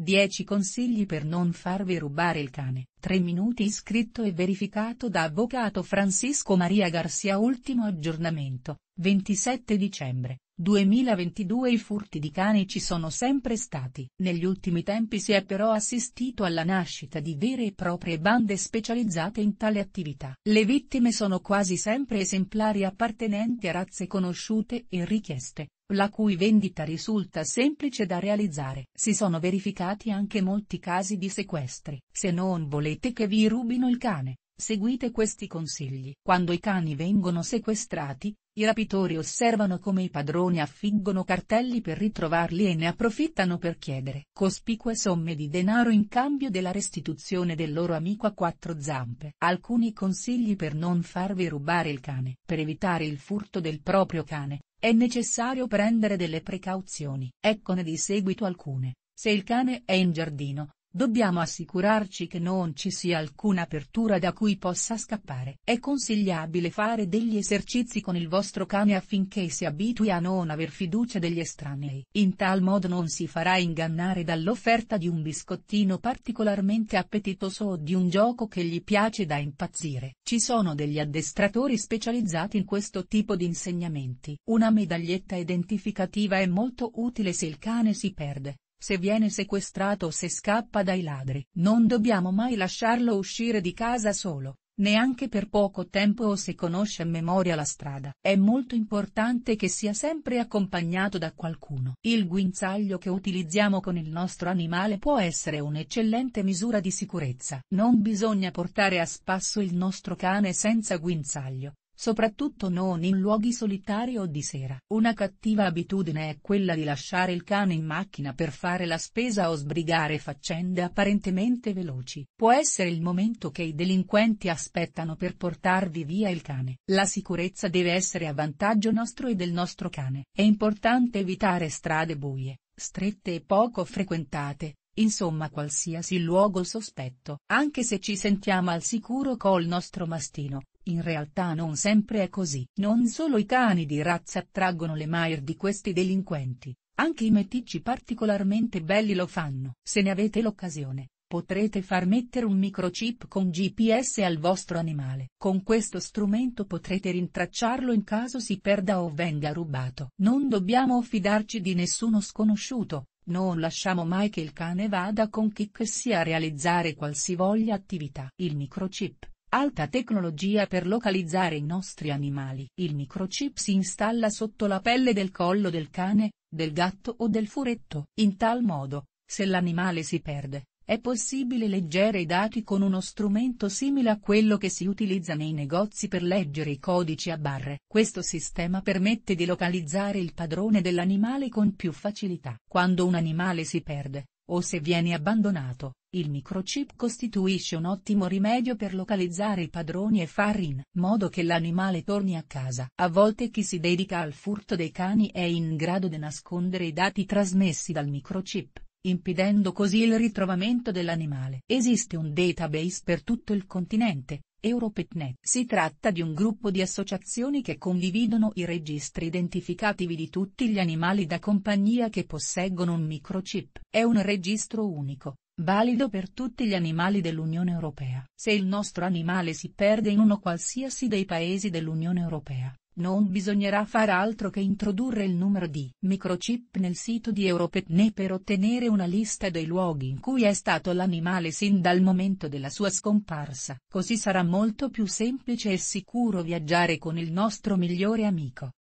10 consigli per non farvi rubare il cane, 3 minuti iscritto e verificato da avvocato Francisco Maria Garcia Ultimo aggiornamento, 27 dicembre, 2022 i furti di cani ci sono sempre stati. Negli ultimi tempi si è però assistito alla nascita di vere e proprie bande specializzate in tale attività. Le vittime sono quasi sempre esemplari appartenenti a razze conosciute e richieste, la cui vendita risulta semplice da realizzare. Si sono verificati anche molti casi di sequestri. Se non volete che vi rubino il cane, Seguite questi consigli. Quando i cani vengono sequestrati, i rapitori osservano come i padroni affiggono cartelli per ritrovarli e ne approfittano per chiedere cospicue somme di denaro in cambio della restituzione del loro amico a quattro zampe. Alcuni consigli per non farvi rubare il cane. Per evitare il furto del proprio cane, è necessario prendere delle precauzioni. Eccone di seguito alcune. Se il cane è in giardino, Dobbiamo assicurarci che non ci sia alcuna apertura da cui possa scappare. È consigliabile fare degli esercizi con il vostro cane affinché si abitui a non aver fiducia degli estranei. In tal modo non si farà ingannare dall'offerta di un biscottino particolarmente appetitoso o di un gioco che gli piace da impazzire. Ci sono degli addestratori specializzati in questo tipo di insegnamenti. Una medaglietta identificativa è molto utile se il cane si perde se viene sequestrato o se scappa dai ladri. Non dobbiamo mai lasciarlo uscire di casa solo, neanche per poco tempo o se conosce a memoria la strada. È molto importante che sia sempre accompagnato da qualcuno. Il guinzaglio che utilizziamo con il nostro animale può essere un'eccellente misura di sicurezza. Non bisogna portare a spasso il nostro cane senza guinzaglio, soprattutto non in luoghi solitari o di sera. Una cattiva abitudine è quella di lasciare il cane in macchina per fare la spesa o sbrigare faccende apparentemente veloci. Può essere il momento che i delinquenti aspettano per portarvi via il cane. La sicurezza deve essere a vantaggio nostro e del nostro cane. È importante evitare strade buie, strette e poco frequentate, insomma qualsiasi luogo sospetto. Anche se ci sentiamo al sicuro col nostro mastino, in realtà non sempre è così. Non solo i cani di razza attraggono le mair di questi delinquenti, anche i meticci particolarmente belli lo fanno. Se ne avete l'occasione, potrete far mettere un microchip con GPS al vostro animale. Con questo strumento potrete rintracciarlo in caso si perda o venga rubato. Non dobbiamo fidarci di nessuno sconosciuto, non lasciamo mai che il cane vada con chi che sia a realizzare qualsivoglia attività. Il microchip. Alta tecnologia per localizzare i nostri animali. Il microchip si installa sotto la pelle del collo del cane, del gatto o del furetto. In tal modo, se l'animale si perde, è possibile leggere i dati con uno strumento simile a quello che si utilizza nei negozi per leggere i codici a barre. Questo sistema permette di localizzare il padrone dell'animale con più facilità. Quando un animale si perde, o se viene abbandonato, il microchip costituisce un ottimo rimedio per localizzare i padroni e far in modo che l'animale torni a casa. A volte chi si dedica al furto dei cani è in grado di nascondere i dati trasmessi dal microchip impedendo così il ritrovamento dell'animale. Esiste un database per tutto il continente, Europetnet. Si tratta di un gruppo di associazioni che condividono i registri identificativi di tutti gli animali da compagnia che posseggono un microchip. È un registro unico, valido per tutti gli animali dell'Unione Europea. Se il nostro animale si perde in uno qualsiasi dei paesi dell'Unione Europea, non bisognerà far altro che introdurre il numero di microchip nel sito di Europetne per ottenere una lista dei luoghi in cui è stato l'animale sin dal momento della sua scomparsa, così sarà molto più semplice e sicuro viaggiare con il nostro migliore amico.